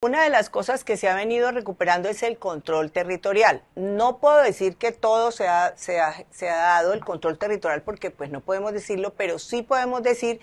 Una de las cosas que se ha venido recuperando es el control territorial. No puedo decir que todo se ha, dado el control territorial porque pues no podemos decirlo, pero sí podemos decir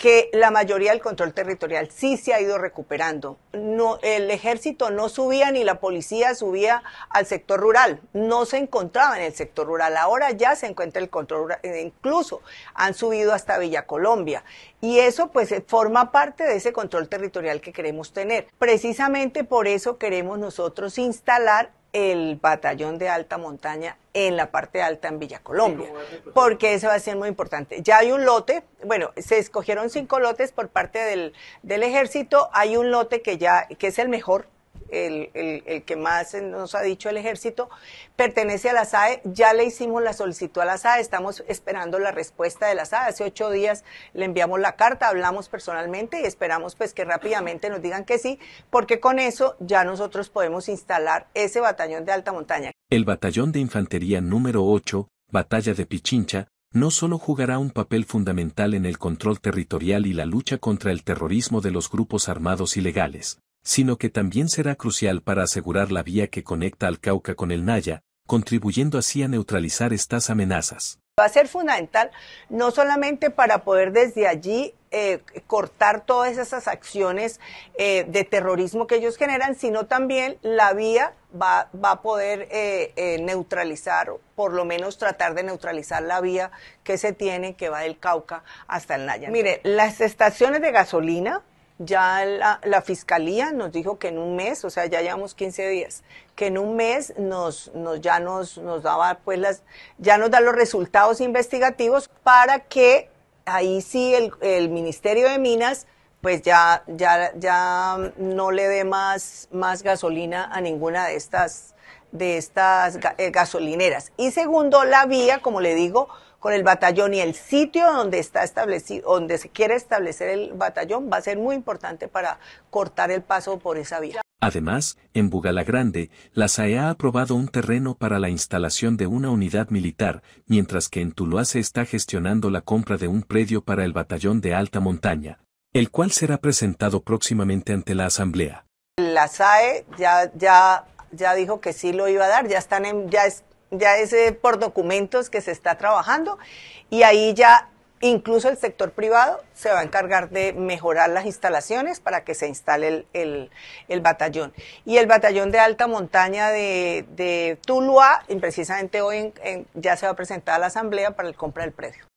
que la mayoría del control territorial sí se ha ido recuperando. No, el ejército no subía ni la policía subía al sector rural, no se encontraba en el sector rural. Ahora ya se encuentra el control rural, e incluso han subido hasta Villa Colombia. Y eso pues eh, forma parte de ese control territorial que queremos tener. Precisamente por eso queremos nosotros instalar el batallón de alta montaña en la parte alta en Villa Colombia, porque eso va a ser muy importante. Ya hay un lote, bueno, se escogieron cinco lotes por parte del, del ejército, hay un lote que ya, que es el mejor, el, que más nos ha dicho el ejército, pertenece a la SAE, ya le hicimos la solicitud a la SAE, estamos esperando la respuesta de la SAE, hace ocho días le enviamos la carta, hablamos personalmente y esperamos pues que rápidamente nos digan que sí, porque con eso ya nosotros podemos instalar ese batallón de alta montaña. El batallón de infantería número 8, Batalla de Pichincha, no solo jugará un papel fundamental en el control territorial y la lucha contra el terrorismo de los grupos armados ilegales, sino que también será crucial para asegurar la vía que conecta al Cauca con el Naya, contribuyendo así a neutralizar estas amenazas. Va a ser fundamental no solamente para poder desde allí eh, cortar todas esas acciones eh, de terrorismo que ellos generan, sino también la vía va, a poder eh, eh neutralizar, por lo menos tratar de neutralizar la vía que se tiene que va del Cauca hasta el Naya. Mire, las estaciones de gasolina ya la, la, fiscalía nos dijo que en un mes, o sea, ya llevamos 15 días, que en un mes nos, nos ya nos, nos daba pues las, ya nos da los resultados investigativos para que ahí sí el, el Ministerio de Minas pues ya, ya, ya no le dé más, más gasolina a ninguna de estas, de estas eh, gasolineras. Y segundo, la vía, como le digo, con el batallón y el sitio donde está establecido, donde se quiere establecer el batallón va a ser muy importante para cortar el paso por esa vía. Además, en Bugalagrande, la SAE ha aprobado un terreno para la instalación de una unidad militar, mientras que en Tuluá se está gestionando la compra de un predio para el batallón de alta montaña, el cual será presentado próximamente ante la Asamblea. La SAE ya, ya, ya dijo que sí lo iba a dar, ya están en, ya es, ya es eh, por documentos que se está trabajando y ahí ya incluso el sector privado se va a encargar de mejorar las instalaciones para que se instale el, batallón. Y el batallón de alta montaña de, de Tuluá, precisamente hoy ya se va a presentar a la asamblea para el compra del precio.